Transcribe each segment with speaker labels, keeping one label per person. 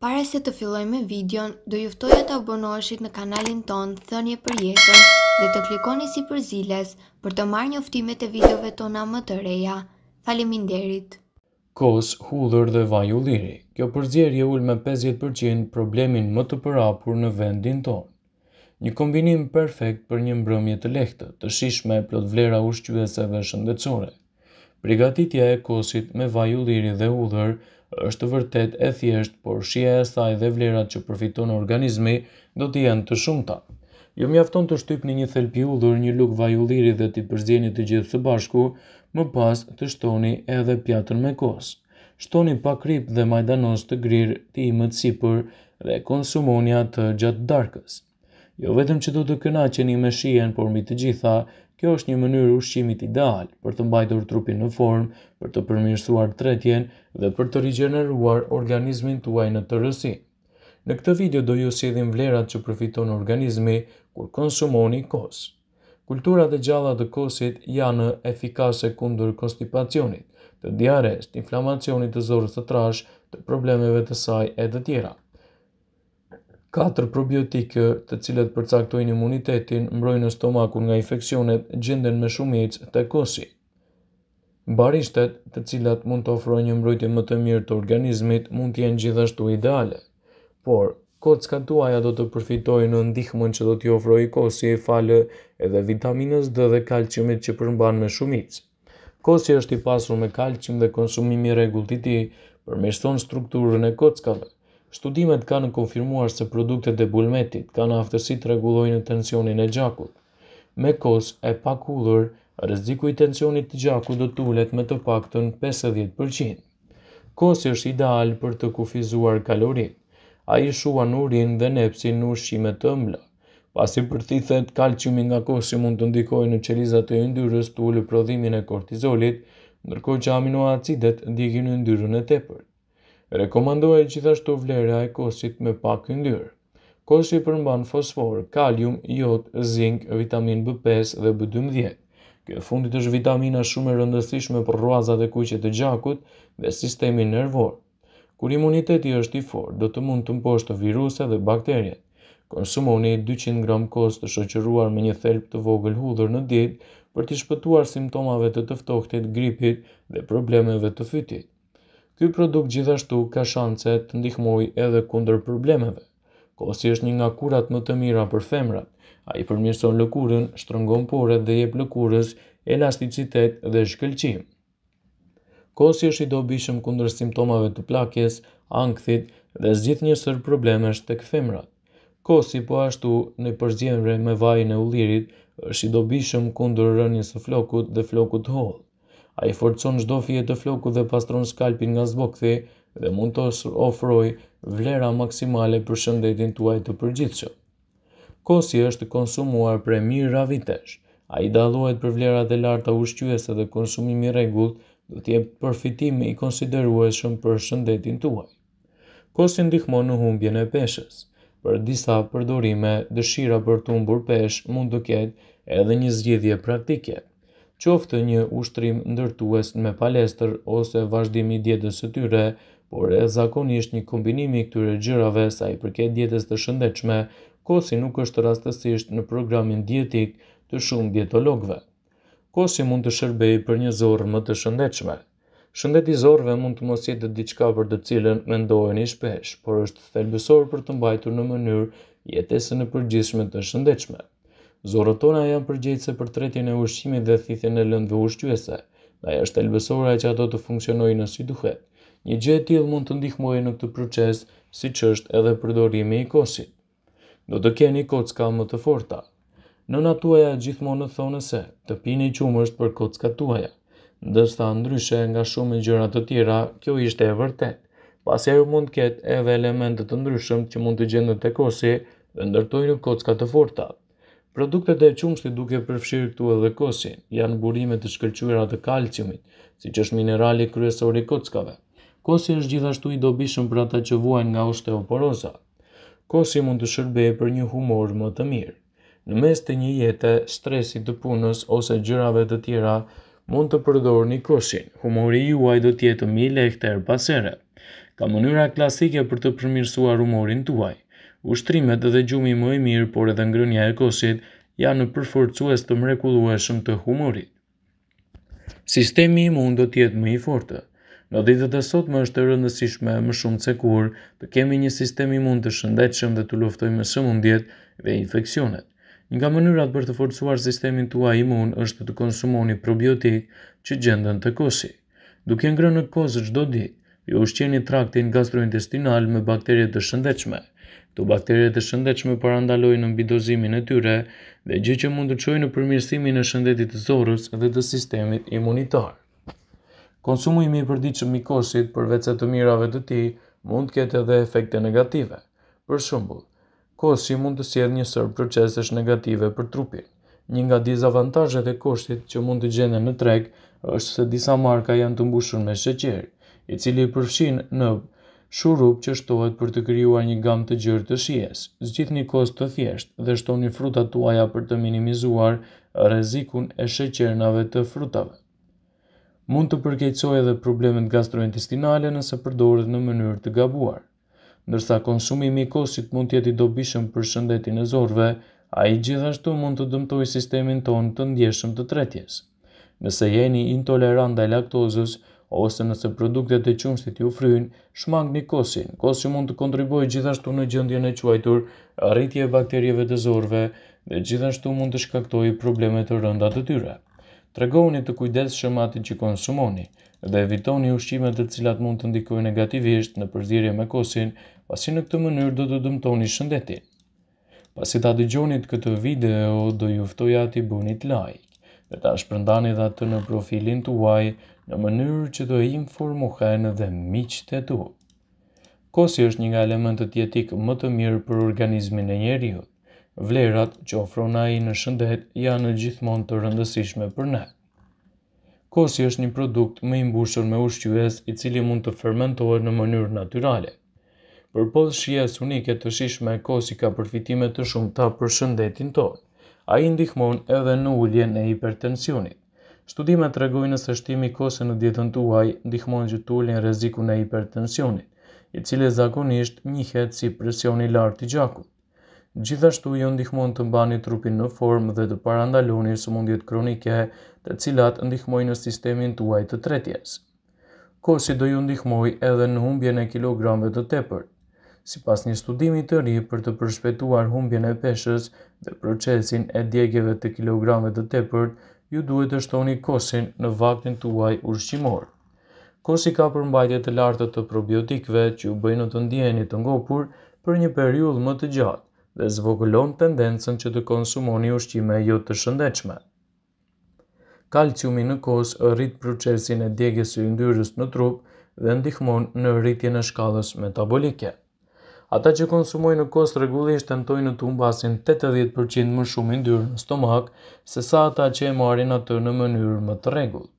Speaker 1: Pare se të filloj me videon, do juftoj e të abonoshit në kanalin ton, thënje për jetën dhe të klikoni si për ziles për të marrë një uftimet e videove tona më të reja. Faleminderit! Kos, hudhër dhe vaj liri. Kjo përzjerje ull me 50% problemin më të përapur në vendin ton. Një kombinim perfekt për një mbrëmje të lehtë, të shishme e plot vlera ushqyveseve shëndecore. Brigatitja e kosit me vaj liri dhe hudhër është vërtet e thjesht, por shia e saj dhe vlerat që përfiton organizmi do të jenë të shumta. Ju mjafton të shtyp një thelpi udhur, një vaj vajulliri dhe t'i përzjeni të gjithë së bashku, më pas të shtoni edhe pjatën me kosë. Shtoni pa krip dhe majdanos të grirë t'i imët dhe konsumonja të gjatë darkës. Jo vetëm që do të kënaqeni me shien, por mbi të gjitha, kjo është një mënyrë ushqimit ideal për të mbajtur trupin në formë, për të përmirësuar tretjen dhe për të rigjeneruar organizmin tuaj në tërësi. Në këtë video do ju sjedhim vlerat që përfiton organizmi kur konsumoni kos. Kultura dhe gjalla të kosit janë efikase kundur konstipacionit, të diares, të inflamacionit të zorës të trash, të problemeve të saj e të tjera. Katër probiotikë të cilët përcaktojnë imunitetin, mbrojnë në stomakun nga infekcionet, gjenden me shumic të kosi. Barishtet të cilat mund të ofrojnë një mbrojtje më të mirë të organizmit mund të jenë gjithashtu ideale, por kocka tuaja do të përfitojnë në ndihmën që do t'i ofrojë kosi e falë edhe vitaminës D dhe kalciumit që përmban me shumic. Kosi është i pasur me kalcium dhe konsumimi i rregullt i tij strukturën e kockave. Studimet kanë konfirmuar se produktet e bulmetit kanë aftësi të rregullojnë tensionin e gjakut. Me kos e pakullur, ullur, rreziku i tensionit të gjakut do të ulet me të paktën 50%. Kosi është ideal për të kufizuar kalori. Ai shuan urin dhe nepsin në ushqime të ëmbla. Pasi përthithet kalciumi nga kosi mund të ndikojnë në çelizat e yndyrës të prodhimin e kortizolit, ndërkohë që aminoacidet në yndyrën e tepërt rekomandohet gjithashtu vlera e kosit me pak yndyrë. Kosi përmban fosfor, kalium, jod, zinc, vitamin B5 dhe B12. Kjo fundit është vitamina shumë e rëndësishme për rruaza dhe kuqe të gjakut dhe sistemi nervor. Kur imuniteti është i forë, do të mund të mposhtë të viruse dhe bakterje. Konsumoni 200 gram kos të shoqëruar me një thelp të vogël hudhër në ditë për të shpëtuar simptomave të të ftohtit, gripit dhe problemeve të fytit. Ky produkt gjithashtu ka shanse të ndihmojë edhe kundër problemeve. Kosi është një nga kurat më të mira për femrat. Ai përmjëson lëkurën, shtrëngon porët dhe jep lëkurës elasticitet dhe zhgëlqim. Kosi është i dobishëm kundër simptomave të plakjes, ankthit dhe zgjith një sër problemesh tek femrat. Kosi po ashtu në përzierje me vajin e ullirit është i dobishëm kundër rënies së flokut dhe flokut holl. A i forcon gjdo fje të floku dhe pastron skalpin nga zbokthi dhe mund të ofroj vlera maksimale për shëndetin tuaj të përgjithshë. Kosi është konsumuar për mirë ravitesh. A i dalohet për vlerat e larta ushqyese dhe konsumimi regullt do t'jep përfitim i konsiderueshëm për shëndetin tuaj. Kosi ndihmon në humbjen e peshës. Për disa përdorime, dëshira për të umbur pesh mund të ketë edhe një zgjidhje praktike qoftë një ushtrim ndërtues me palestër ose vazhdimi djetës së tyre, por e zakonisht një kombinimi këtyre gjërave sa i përket djetës të shëndechme, kosi nuk është rastësisht në programin djetik të shumë djetologve. Kosi mund të shërbej për një zorë më të shëndechme. Shëndet i zorëve mund të mos jetë diçka diqka për të cilën me ndohen i shpesh, por është thelbësor për të mbajtur në mënyrë jetesën e përgjishme të shëndechme. Zorët tona janë përgjegjëse për tretjen e ushqimit dhe thithjen e lëndëve ushqyese, dhe është elbësore që ato të funksionojnë si duhet. Një gjë e tillë mund të ndihmojë në këtë proces, siç është edhe përdorimi i kosit. Do të keni kocka më të forta. Në natuaja gjithmonë thonë se të pini është për kocka tuaja. Ndërsta ndryshe nga shumë gjëra të tjera, kjo ishte e vërtetë. ju mund të ketë edhe elemente të ndryshëm që mund të gjendet te kosi dhe ndërtojnë kocka të fortat. Produktet e qumshtit duke përfshirë këtu edhe kosin, janë burime të shkëllqyra të kalciumit, si që është minerali kryesor i kockave. Kosi është gjithashtu i dobishëm për ata që vuajnë nga osteoporoza. Kosi mund të shërbeje për një humor më të mirë. Në mes të një jete, stresit të punës ose gjërave të tjera mund të përdor një kosin. Humori juaj do tjetë mi lehter pasere. Ka mënyra klasike për të përmirësuar humorin tuaj ushtrimet dhe gjumi më i mirë, por edhe ngrënja e kosit, janë në përforcues të mrekullueshëm të humorit. Sistemi imun do tjetë më i fortë. Në ditët e sot më është rëndësishme më shumë se kur të kemi një sistemi imun të shëndetshëm dhe të luftojmë së sëmundjet dhe infeksionet. Një nga mënyrat për të forcuar sistemin tuaj imun është të konsumoni probiotik që gjenden të kosi. Duke ngrënë në kosë çdo ditë, ju ushqeni traktin gastrointestinal me bakterie të shëndetshme. Këto bakterjet e shëndetshme parandalojnë mbi dozimin e tyre dhe gjë që mund të çojë në përmirësimin e shëndetit të zorrës dhe të sistemit imunitar. Konsumi i mirëpërditshëm i kosit përveç të mirave të tij mund të ketë edhe efekte negative. Për shembull, kosi mund të sjellë një sër procesesh negative për trupin. Një nga dizavantazhet e koshit që mund të gjende në treg është se disa marka janë të mbushur me sheqer, i cili përfshin në shurup që shtohet për të krijuar një gamë të gjerë të shijes. Zgjidhni kost të thjeshtë dhe shtoni frutat tuaja për të minimizuar rrezikun e sheqernave të frutave. Mund të përkeqësoj edhe problemet gastrointestinale nëse përdoret në mënyrë të gabuar. Ndërsa konsumimi i kosit mund të jetë i dobishëm për shëndetin e zorve, ai gjithashtu mund të dëmtojë sistemin ton të ndjeshëm të tretjes. Nëse jeni intolerant ndaj laktozës, ose nëse produktet e qumshtit ju fryjnë, shmang një kosin, kos mund të kontribuojë gjithashtu në gjëndjen e quajtur, rritje e bakterjeve të zorve dhe gjithashtu mund të shkaktoj problemet të rënda të tyre. Tregoni të kujdes shëmati që konsumoni dhe evitoni ushqimet të cilat mund të ndikoj negativisht në përzirje me kosin, pasi në këtë mënyrë do të dëmtoni shëndetin. Pasi ta dëgjonit këtë video, do juftoj ati bunit like dhe ta shpërndani dhe atë në profilin të uaj në mënyrë që do informohen dhe miqët e tu. Kosi është një nga elementët jetik më të mirë për organizmin e njeriut. Vlerat që ofron ai në shëndet janë gjithmonë të rëndësishme për ne. Kosi është një produkt më i mbushur me ushqyes i cili mund të fermentohet në mënyrë natyrale. posë shijes unike të shishme, kosi ka përfitime të shumta për shëndetin tonë a i ndihmon edhe në ullje e hipertensionit. Studime të regojnë nësë shtimi kose në dietën të uaj, ndihmon që të ulljen reziku në hipertensionit, i cili zakonisht njëhet si presioni lartë i gjakut. Gjithashtu ju jo ndihmon të mbani trupin në formë dhe të parandaloni së mundjet kronike të cilat ndihmojnë në sistemin të uaj të tretjes. Kosi do ju ndihmoj edhe në humbje në kilogramve të tepërt si pas një studimi të ri për të përshpetuar humbjen e peshës dhe procesin e djegjeve të kilogramet të tepërt, ju duhet të shtoni kosin në vaktin tuaj ushqimor. Kosi ka përmbajtje të lartë të probiotikve që ju bëjnë të ndjeni të ngopur për një periudhë më të gjatë dhe zvogëlon tendencën që të konsumoni ushqime jo të shëndechme. Kalciumi në kos rrit procesin e djegjes së yndyrës në trup dhe ndihmon në rritjen e shkallës metabolike. Ata që konsumojnë në kost rregullisht tentojnë në tumbasin 80% më shumë yndyrë në stomak se sa ata që e marrin atë në mënyrë më të rregullt.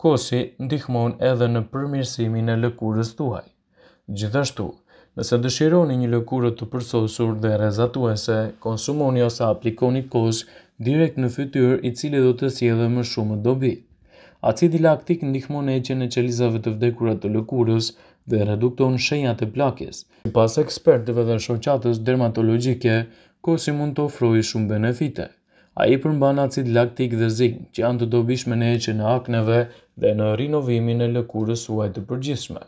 Speaker 1: Kosi ndihmon edhe në përmirësimin e lëkurës tuaj. Gjithashtu, nëse dëshironi një lëkurë të përsosur dhe rrezatuese, konsumoni ose aplikoni kos direkt në fytyrë i cili do të sjellë më shumë dobi. Acidi laktik ndihmon heqjen e qelizave të vdekurat të lëkurës, dhe redukton shenjat e plakjes. pas ekspertëve dhe shoqatës dermatologike, kosi mund të ofrojë shumë benefite. A i përmban acid laktik dhe zinë, që janë të dobishme në eqe në akneve dhe në rinovimin e lëkurës uajtë të përgjithshme.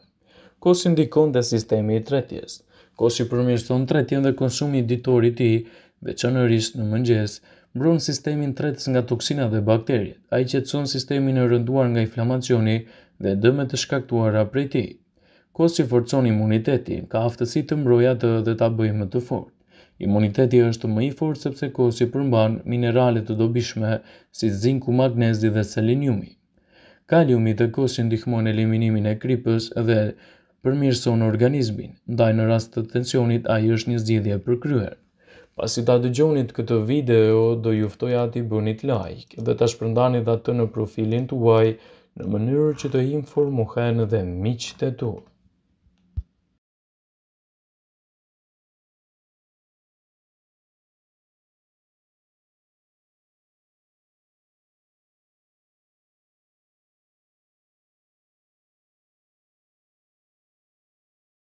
Speaker 1: Kosi ndikon dhe sistemi i tretjes. Kosi përmjështon tretjen dhe konsumi ditori ti, veçanërisht në mëngjes, mbron sistemin tretës nga toksina dhe bakterjet, a i qetson sistemin e rënduar nga inflamacioni dhe dëme të shkaktuara prej tij kosë forcon imuniteti, ka aftësi të mbroja të dhe ta bëjë më të fort. Imuniteti është më i fort sepse kosë përmban mineralet të dobishme si zinku, magnezi dhe seleniumi. Kaliumi të kosë që ndihmon eliminimin e kripës dhe përmirëson organizmin, ndaj në rast të tensionit a i është një zgjidhje për kryer. Pas i ta dëgjonit këtë video, do juftoj ati bënit like dhe ta shpërndani dhe atë në profilin të uaj në mënyrë që të informohen dhe miqët e tuaj.